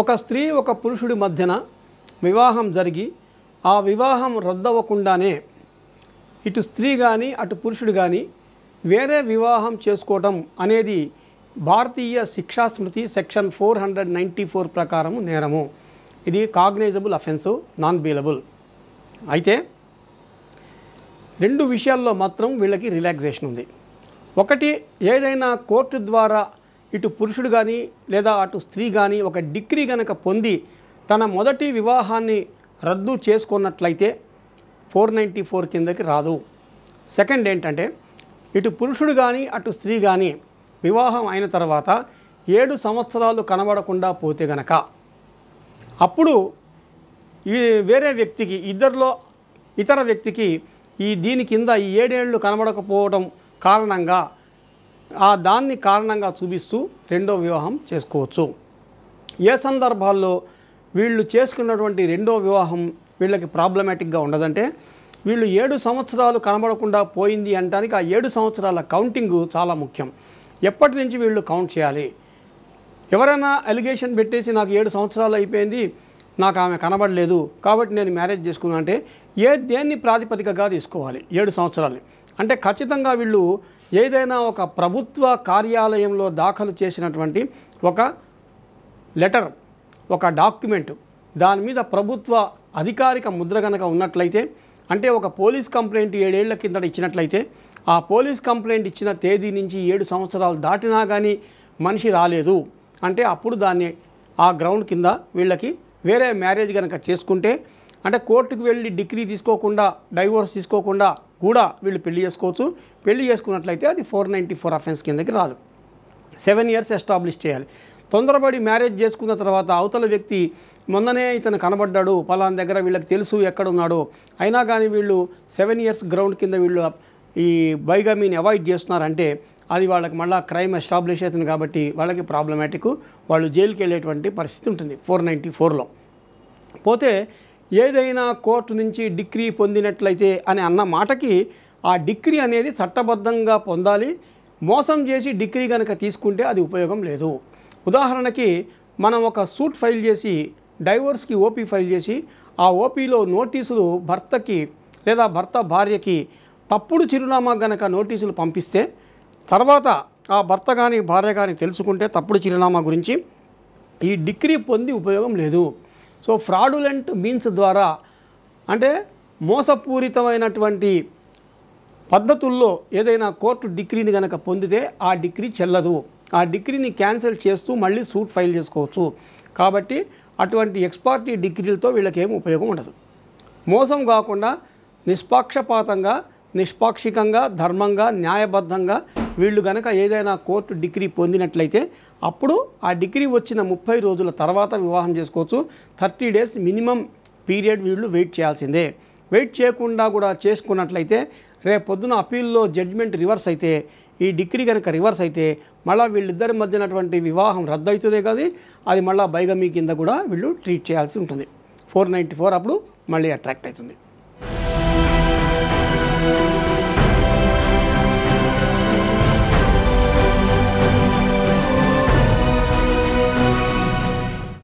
ఒక స్త్రీ ఒక పురుషుడి మధ్యన వివాహం జరిగి ఆ వివాహం రద్దవ్వకుండానే ఇటు స్త్రీ కానీ అటు పురుషుడు కానీ వేరే వివాహం చేసుకోవటం అనేది భారతీయ శిక్షా స్మృతి section four hundred ninety four ప్రకారం నేరము ఇది కాగ్నైజబుల్ అఫెన్సు నాన్ బీలబుల్ అయితే రెండు విషయాల్లో మాత్రం వీళ్ళకి రిలాక్సేషన్ ఉంది ఒకటి ఏదైనా కోర్టు ద్వారా ఇటు పురుషుడు కానీ లేదా అటు స్త్రీ కానీ ఒక డిగ్రీ కనుక పొంది తన మొదటి వివాహాన్ని రద్దు చేసుకున్నట్లయితే ఫోర్ నైంటీ ఫోర్ కిందకి రాదు సెకండ్ ఏంటంటే ఇటు పురుషుడు కానీ అటు స్త్రీ కానీ వివాహం అయిన తర్వాత ఏడు సంవత్సరాలు కనబడకుండా పోతే గనక అప్పుడు ఈ వేరే వ్యక్తికి ఇద్దరిలో ఇతర వ్యక్తికి ఈ దీని కింద ఈ ఏడేళ్ళు కనబడకపోవడం కారణంగా ఆ దాన్ని కారణంగా చూపిస్తూ రెండో వివాహం చేసుకోవచ్చు ఏ సందర్భాల్లో వీళ్ళు చేసుకున్నటువంటి రెండో వివాహం వీళ్ళకి ప్రాబ్లమాటిక్గా ఉండదంటే వీళ్ళు ఏడు సంవత్సరాలు కనబడకుండా పోయింది అనడానికి ఆ ఏడు సంవత్సరాల కౌంటింగ్ చాలా ముఖ్యం ఎప్పటి నుంచి వీళ్ళు కౌంట్ చేయాలి ఎవరైనా అలిగేషన్ పెట్టేసి నాకు ఏడు సంవత్సరాలు అయిపోయింది నాకు ఆమె కనబడలేదు కాబట్టి నేను మ్యారేజ్ చేసుకున్నా అంటే ఏ దేన్ని ప్రాతిపదికగా తీసుకోవాలి ఏడు సంవత్సరాలు అంటే ఖచ్చితంగా వీళ్ళు ఏదైనా ఒక ప్రభుత్వ కార్యాలయంలో దాఖలు చేసినటువంటి ఒక లెటర్ ఒక డాక్యుమెంట్ దాని మీద ప్రభుత్వ అధికారిక ముద్ర కనుక ఉన్నట్లయితే అంటే ఒక పోలీస్ కంప్లైంట్ ఏడేళ్ల కిందట ఇచ్చినట్లయితే ఆ పోలీస్ కంప్లైంట్ ఇచ్చిన తేదీ నుంచి ఏడు సంవత్సరాలు దాటినా కానీ మనిషి రాలేదు అంటే అప్పుడు దాన్ని ఆ గ్రౌండ్ కింద వీళ్ళకి వేరే మ్యారేజ్ కనుక చేసుకుంటే అంటే కోర్టుకు వెళ్ళి డిగ్రీ తీసుకోకుండా డైవోర్స్ తీసుకోకుండా కూడా వీళ్ళు పెళ్లి చేసుకోవచ్చు పెళ్లి చేసుకున్నట్లయితే అది ఫోర్ నైంటీ ఫోర్ అఫెన్స్ కిందకి రాదు సెవెన్ ఇయర్స్ ఎస్టాబ్లిష్ చేయాలి తొందరపడి మ్యారేజ్ చేసుకున్న తర్వాత అవతల వ్యక్తి మొన్ననే ఇతను కనబడ్డాడు పలాన్ దగ్గర వీళ్ళకి తెలుసు ఎక్కడున్నాడు అయినా కానీ వీళ్ళు సెవెన్ ఇయర్స్ గ్రౌండ్ కింద వీళ్ళు ఈ బైగామీని అవాయిడ్ చేస్తున్నారంటే అది వాళ్ళకి మళ్ళీ క్రైమ్ ఎస్టాబ్లిష్ అవుతుంది కాబట్టి వాళ్ళకి ప్రాబ్లమాటిక్ వాళ్ళు జైలుకి వెళ్ళేటువంటి పరిస్థితి ఉంటుంది ఫోర్ నైంటీ ఫోర్లో పోతే ఏదైనా కోర్టు నుంచి డిగ్రీ పొందినట్లయితే అని అన్న మాటకి ఆ డిగ్రీ అనేది చట్టబద్ధంగా పొందాలి మోసం చేసి డిగ్రీ కనుక తీసుకుంటే అది ఉపయోగం లేదు ఉదాహరణకి మనం ఒక సూట్ ఫైల్ చేసి డైవోర్స్కి ఓపీ ఫైల్ చేసి ఆ ఓపీలో నోటీసులు భర్తకి లేదా భర్త భార్యకి తప్పుడు చిరునామా గనక నోటీసులు పంపిస్తే తర్వాత ఆ భర్త కానీ భార్య కానీ తెలుసుకుంటే తప్పుడు చిరునామా గురించి ఈ డిగ్రీ పొంది ఉపయోగం లేదు సో ఫ్రాడులెంట్ మీన్స్ ద్వారా అంటే మోసపూరితమైనటువంటి పద్ధతుల్లో ఏదైనా కోర్టు డిగ్రీని కనుక పొందితే ఆ డిగ్రీ చెల్లదు ఆ డిగ్రీని క్యాన్సిల్ చేస్తూ మళ్ళీ సూట్ ఫైల్ చేసుకోవచ్చు కాబట్టి అటువంటి ఎక్స్పార్టీ డిగ్రీలతో వీళ్ళకేం ఉపయోగం ఉండదు మోసం కాకుండా నిష్పాక్షపాతంగా నిష్పాక్షికంగా ధర్మంగా న్యాయబద్ధంగా వీళ్ళు కనుక ఏదైనా కోర్టు డిగ్రీ పొందినట్లయితే అప్పుడు ఆ డిగ్రీ వచ్చిన ముప్పై రోజుల తర్వాత వివాహం చేసుకోవచ్చు థర్టీ డేస్ మినిమం పీరియడ్ వీళ్ళు వెయిట్ చేయాల్సిందే వెయిట్ చేయకుండా కూడా చేసుకున్నట్లయితే రేపు పొద్దున అపీల్లో జడ్జిమెంట్ రివర్స్ అయితే ఈ డిగ్రీ కనుక రివర్స్ అయితే మళ్ళీ వీళ్ళిద్దరి మధ్యనటువంటి వివాహం రద్దవుతుందే అవుతుందే అది మళ్ళీ బైగమీ కింద కూడా వీళ్ళు ట్రీట్ చేయాల్సి ఉంటుంది ఫోర్ నైంటీ ఫోర్ అప్పుడు మళ్ళీ అట్రాక్ట్ అవుతుంది